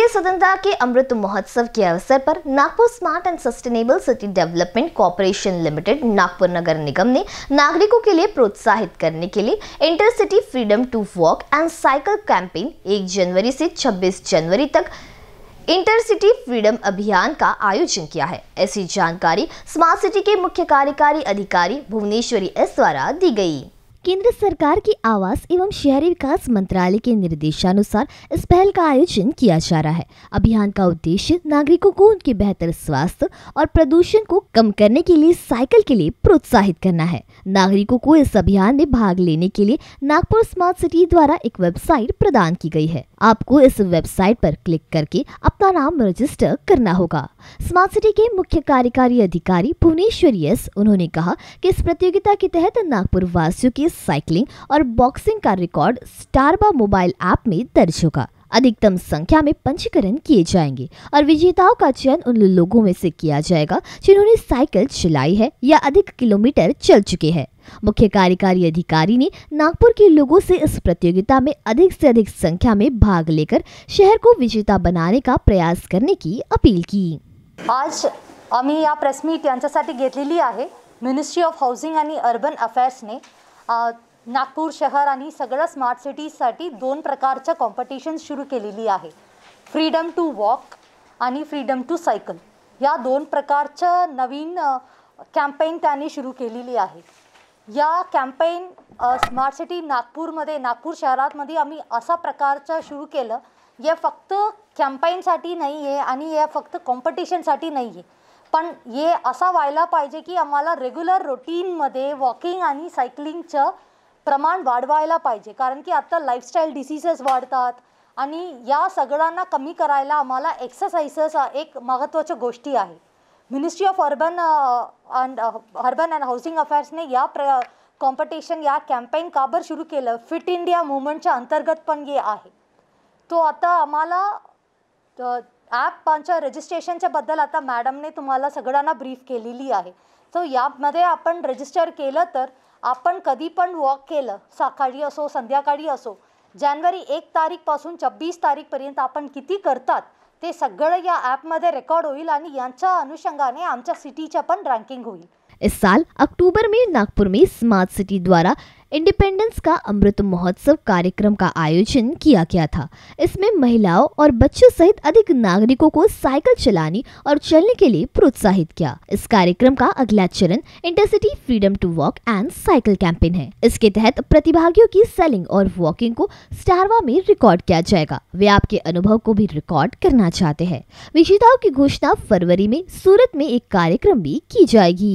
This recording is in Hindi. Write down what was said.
भारतीय स्वतंत्रता के अमृत महोत्सव के अवसर पर Nagpur smart and sustainable city development corporation limited Nagpur नगर निगम ने नागरिकों के लिए प्रोत्साहित करने के लिए intercity freedom to walk and cycle campaign 1 जनवरी से 26 जनवरी तक इंटरसिटी फ्रीडम अभियान का आयोजन किया है ऐसी जानकारी स्मार्ट सिटी के मुख्य कार्यकारी अधिकारी भुवनेश्वरी एस द्वारा दी गई केंद्र सरकार के आवास एवं शहरी विकास मंत्रालय के निर्देशानुसार इस पहल का आयोजन किया जा रहा है अभियान का उद्देश्य नागरिकों को उनके बेहतर स्वास्थ्य और प्रदूषण को कम करने के लिए साइकिल के लिए प्रोत्साहित करना है नागरिकों को इस अभियान में भाग लेने के लिए नागपुर स्मार्ट सिटी द्वारा एक वेबसाइट प्रदान की गयी है आपको इस वेबसाइट आरोप क्लिक करके अपना नाम रजिस्टर करना होगा स्मार्ट सिटी के मुख्य कार्यकारी अधिकारी भुवनेश्वरी एस उन्होंने कहा की इस प्रतियोगिता के तहत नागपुर वासियों के टेनिस साइकिलिंग और बॉक्सिंग का रिकॉर्ड स्टारबा मोबाइल ऐप में दर्ज होगा अधिकतम संख्या में पंजीकरण किए जाएंगे और विजेताओं का चयन उन लोगों में से किया जाएगा जिन्होंने साइकिल चलाई है या अधिक किलोमीटर चल चुके हैं मुख्य कार्यकारी अधिकारी ने नागपुर के लोगों से इस प्रतियोगिता में अधिक से अधिक संख्या में भाग लेकर शहर को विजेता बनाने का प्रयास करने की अपील की आज अमी या प्रेस मीट यांच्यासाठी घेतलेली आहे मिनिस्ट्री ऑफ हाउसिंग आणि अर्बन अफेअर्सने नागपूर शहर आणि सगळ्या स्मार्ट सिटीजसाठी दोन प्रकारच्या कॉम्पिटिशन सुरू केलेली आहे फ्रीडम टू वॉक आणि फ्रीडम टू सायकल या दोन प्रकारच्या नवीन कॅम्पेन त्यांनी सुरू केलेली आहे या कॅम्पेन स्मार्ट सिटी नागपूरमध्ये नागपूर शहरातमध्ये आम्ही असा प्रकारचं सुरू केलं या फक्त कॅम्पेनसाठी नाही आहे आणि या फक्त कॉम्पिटिशनसाठी नाही आहे पण हे असा व्हायला पाहिजे की आम्हाला रेग्युलर रुटीनमध्ये वॉकिंग आणि सायकलिंगचं प्रमाण वाढवायला पाहिजे कारण की आत्ता लाईफस्टाईल डिसिजेस वाढतात आणि या सगळ्यांना कमी करायला आम्हाला एक्सरसाइजेस एक महत्त्वाच्या गोष्टी आहे ministry of urban and urban and housing अफेअर्सने या प्र कॉम्पिटिशन या कॅम्पेन काबर सुरू केलं फिट इंडिया मुवमेंटच्या अंतर्गत पण हे आहे तो आता आम्हाला रजिस्ट्रेशन रजिस्ट्रेशनच्या बद्दल आता मॅडमने तुम्हाला सगळ्यांना ब्रीफ केलेली आहे सो यामध्ये आपण रजिस्टर केलं तर आपण कधी पण वॉक केलं सकाळी असो संध्याकाळी असो जानेवारी एक तारीखपासून छब्बीस तारीखपर्यंत आपण किती करतात ते सगळं या ॲपमध्ये रेकॉर्ड होईल आणि यांच्या अनुषंगाने आमच्या सिटीच्या पण रँकिंग होईल इस साल अक्टूबर में नागपुर में स्मार्ट सिटी द्वारा इंडिपेंडेंस का अमृत महोत्सव कार्यक्रम का आयोजन किया गया था इसमें महिलाओं और बच्चों सहित अधिक नागरिकों को साइकिल चलाने और चलने के लिए प्रोत्साहित किया इस कार्यक्रम का अगला चरण intercity freedom to walk and cycle campaign है इसके तहत प्रतिभागियों की सेलिंग और वॉकिंग को स्टारवा में रिकॉर्ड किया जाएगा वे आपके अनुभव को भी रिकॉर्ड करना चाहते हैं विजेताओं की घोषणा फरवरी में सूरत में एक कार्यक्रम भी की जाएगी